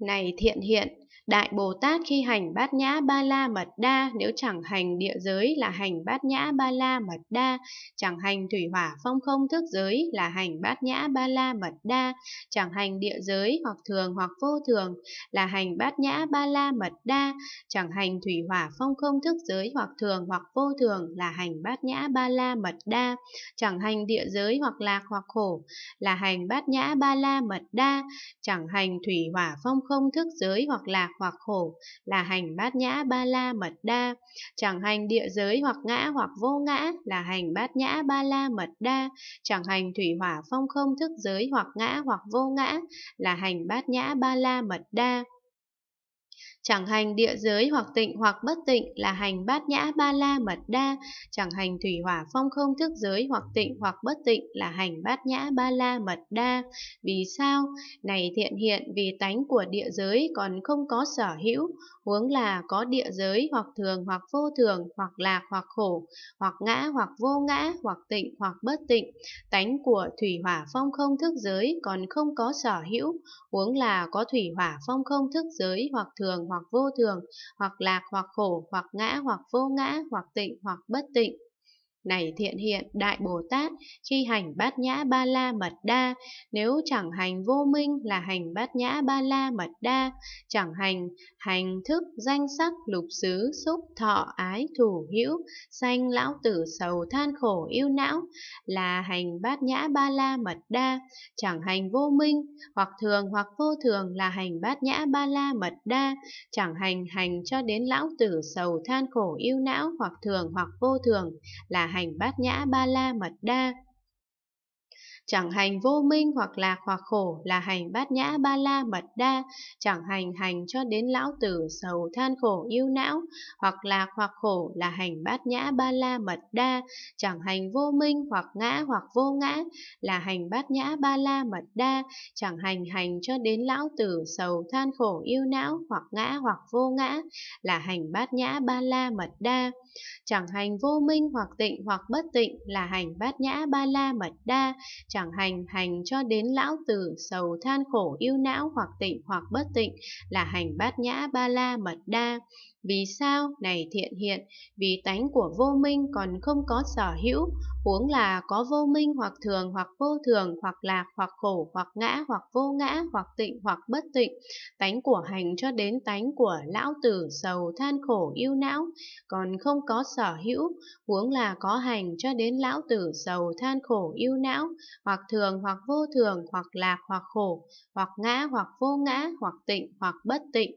này thiện hiện Đại Bồ Tát khi hành bát nhã ba la mật đa, nếu chẳng hành địa giới là hành bát nhã ba la mật đa, chẳng hành thủy hỏa phong không thức giới là hành bát nhã ba la mật đa, chẳng hành địa giới hoặc thường hoặc vô thường là hành bát nhã ba la mật đa, chẳng hành thủy hỏa phong không thức giới hoặc thường hoặc vô thường là hành bát nhã ba la mật đa, chẳng hành địa giới hoặc lạc hoặc khổ là hành bát nhã ba la mật đa, chẳng hành thủy hỏa phong không thức giới hoặc lạc hoặc khổ, là hành bát nhã ba la mật đa. Chẳng hành địa giới hoặc ngã hoặc vô ngã, là hành bát nhã ba la mật đa. Chẳng hành thủy hỏa phong không thức giới hoặc ngã hoặc vô ngã, là hành bát nhã ba la mật đa chẳng hành địa giới hoặc tịnh hoặc bất tịnh là hành bát nhã ba la mật đa, chẳng hành thủy hỏa phong không thức giới hoặc tịnh hoặc bất tịnh là hành bát nhã ba la mật đa. Vì sao? Này thiện hiện vì tánh của địa giới còn không có sở hữu, huống là có địa giới hoặc thường hoặc vô thường, hoặc lạc hoặc khổ, hoặc ngã hoặc vô ngã, hoặc tịnh hoặc bất tịnh. Tánh của thủy hỏa phong không thức giới còn không có sở hữu, huống là có thủy hỏa phong không thức giới hoặc thường hoặc hoặc vô thường, hoặc lạc hoặc khổ, hoặc ngã hoặc vô ngã, hoặc tịnh hoặc bất tịnh. Này thiện hiện Đại Bồ Tát, khi hành bát nhã ba la mật đa, nếu chẳng hành vô minh là hành bát nhã ba la mật đa, chẳng hành hành thức danh sắc lục xứ xúc thọ ái thủ hữu, sanh lão tử sầu than khổ yêu não là hành bát nhã ba la mật đa, chẳng hành vô minh hoặc thường hoặc vô thường là hành bát nhã ba la mật đa, chẳng hành hành cho đến lão tử sầu than khổ yêu não hoặc thường hoặc vô thường là hành bát nhã ba la mật đa chẳng hành vô minh hoặc lạc hoặc khổ là hành bát nhã ba la mật đa, chẳng hành hành cho đến lão tử sầu than khổ yêu não, hoặc lạc hoặc khổ là hành bát nhã ba la mật đa, chẳng hành vô minh hoặc ngã hoặc vô ngã là hành bát nhã ba la mật đa, chẳng hành hành cho đến lão tử sầu than khổ yêu não hoặc ngã hoặc vô ngã là hành bát nhã ba la mật đa, chẳng hành vô minh hoặc tịnh hoặc bất tịnh là hành bát nhã ba la mật đa, chẳng chẳng hành hành cho đến lão tử sầu than khổ yêu não hoặc tịnh hoặc bất tịnh là hành bát nhã ba la mật đa vì sao này thiện hiện vì tánh của vô minh còn không có sở hữu huống là có vô minh hoặc thường hoặc vô thường hoặc lạc hoặc khổ hoặc ngã hoặc vô ngã hoặc tịnh hoặc bất tịnh tánh của hành cho đến tánh của lão tử sầu than khổ yêu não còn không có sở hữu huống là có hành cho đến lão tử sầu than khổ yêu não hoặc thường hoặc vô thường, hoặc lạc hoặc khổ, hoặc ngã hoặc vô ngã, hoặc tịnh hoặc bất tịnh.